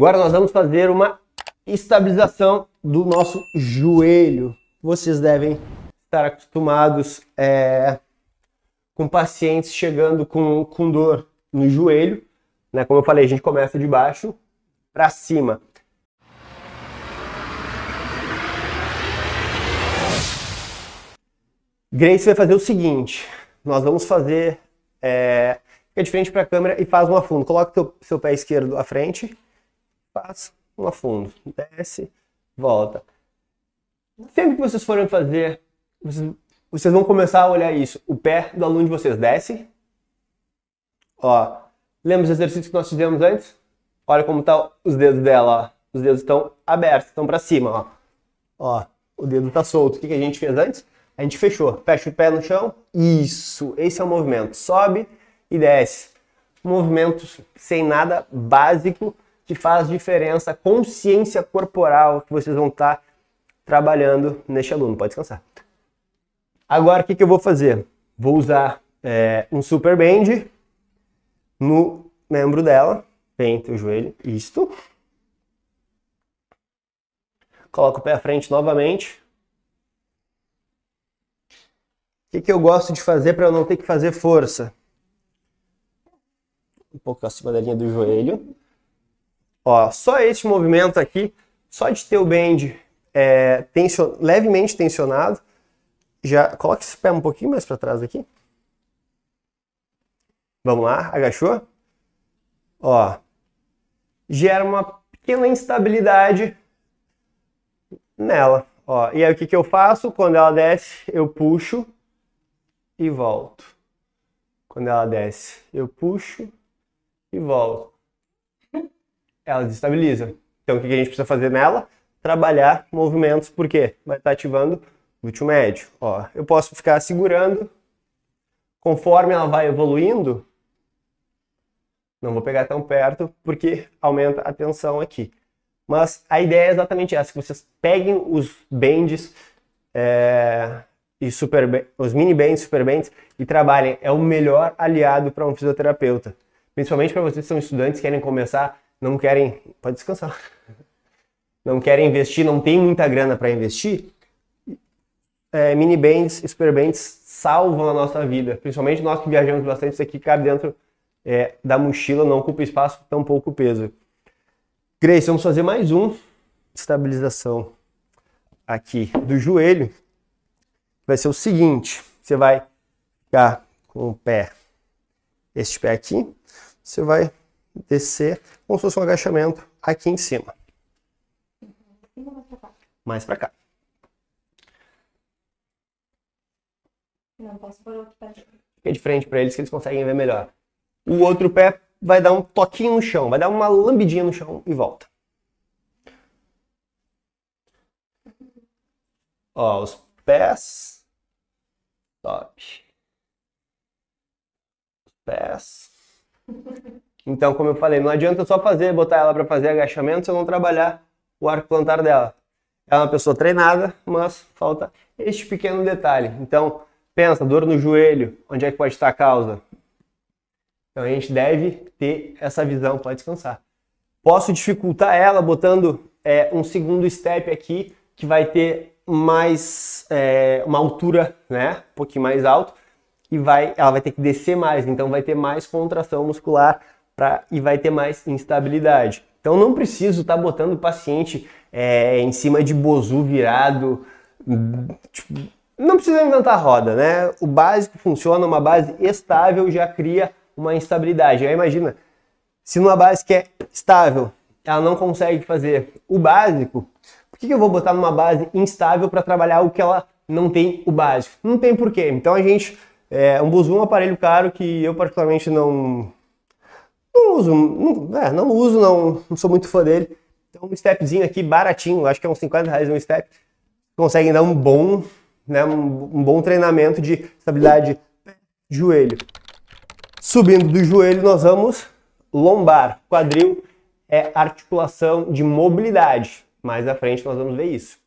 Agora nós vamos fazer uma estabilização do nosso joelho. Vocês devem estar acostumados é, com pacientes chegando com, com dor no joelho. Né? Como eu falei, a gente começa de baixo para cima. Grace vai fazer o seguinte: nós vamos fazer. É, fica de frente para a câmera e faz um afundo. Coloca seu pé esquerdo à frente passa no afundo, desce, volta. Sempre que vocês forem fazer, vocês, vocês vão começar a olhar isso. O pé do aluno de vocês desce. Ó, lembra os exercícios que nós fizemos antes? Olha como tá os dedos dela, ó. Os dedos estão abertos, estão para cima, ó. Ó, o dedo tá solto. O que, que a gente fez antes? A gente fechou. Fecha o pé no chão. Isso. Esse é o movimento. Sobe e desce. Movimentos sem nada básico que faz diferença, consciência corporal que vocês vão estar tá trabalhando neste aluno. Pode descansar. Agora, o que, que eu vou fazer? Vou usar é, um super band no membro dela. bem o joelho, isto. Coloca o pé à frente novamente. O que, que eu gosto de fazer para eu não ter que fazer força? Um pouco acima da linha do joelho. Ó, só esse movimento aqui, só de ter o bend é, tension, levemente tensionado, já coloca esse pé um pouquinho mais para trás aqui. Vamos lá, agachou? Ó, gera uma pequena instabilidade nela. Ó, e aí o que, que eu faço? Quando ela desce, eu puxo e volto. Quando ela desce, eu puxo e volto ela desestabiliza. Então o que a gente precisa fazer nela? Trabalhar movimentos, porque vai estar tá ativando o glúteo médio. Ó, eu posso ficar segurando, conforme ela vai evoluindo, não vou pegar tão perto, porque aumenta a tensão aqui. Mas a ideia é exatamente essa, que vocês peguem os bends é, e super, os mini bends, super bends, e trabalhem. É o melhor aliado para um fisioterapeuta. Principalmente para vocês que são estudantes que querem começar não querem. Pode descansar. Não querem investir, não tem muita grana para investir. É, mini bands super bands salvam a nossa vida. Principalmente nós que viajamos bastante, isso aqui cabe dentro é, da mochila, não ocupa espaço, tão pouco peso. Grace, vamos fazer mais um estabilização aqui do joelho. Vai ser o seguinte: você vai ficar com o pé, este pé aqui, você vai descer, como se fosse um agachamento aqui em cima. Mais para cá. Não posso pôr outro pé. Fica de frente para eles que eles conseguem ver melhor. O outro pé vai dar um toquinho no chão, vai dar uma lambidinha no chão e volta. Ó, os pés. Top. Os pés. Então, como eu falei, não adianta só fazer, botar ela para fazer agachamento se eu não trabalhar o arco plantar dela. Ela é uma pessoa treinada, mas falta este pequeno detalhe. Então, pensa, dor no joelho, onde é que pode estar a causa? Então, a gente deve ter essa visão, pode descansar. Posso dificultar ela botando é, um segundo step aqui, que vai ter mais é, uma altura, né? Um pouquinho mais alto. E vai, ela vai ter que descer mais, então vai ter mais contração muscular pra, e vai ter mais instabilidade. Então não preciso estar tá botando o paciente é, em cima de bozu virado. Tipo, não precisa inventar roda, né? O básico funciona, uma base estável já cria uma instabilidade. Aí imagina, se numa base que é estável, ela não consegue fazer o básico, por que, que eu vou botar numa base instável para trabalhar o que ela não tem o básico? Não tem porquê. Então a gente, é, um bosu é um aparelho caro que eu particularmente não, não uso, não, é, não uso, não, não sou muito fã dele. Então, um stepzinho aqui baratinho, acho que é uns 50 reais um step. Conseguem dar um bom, né, um, um bom treinamento de estabilidade joelho. Subindo do joelho, nós vamos lombar. Quadril é articulação de mobilidade. Mais à frente nós vamos ver isso.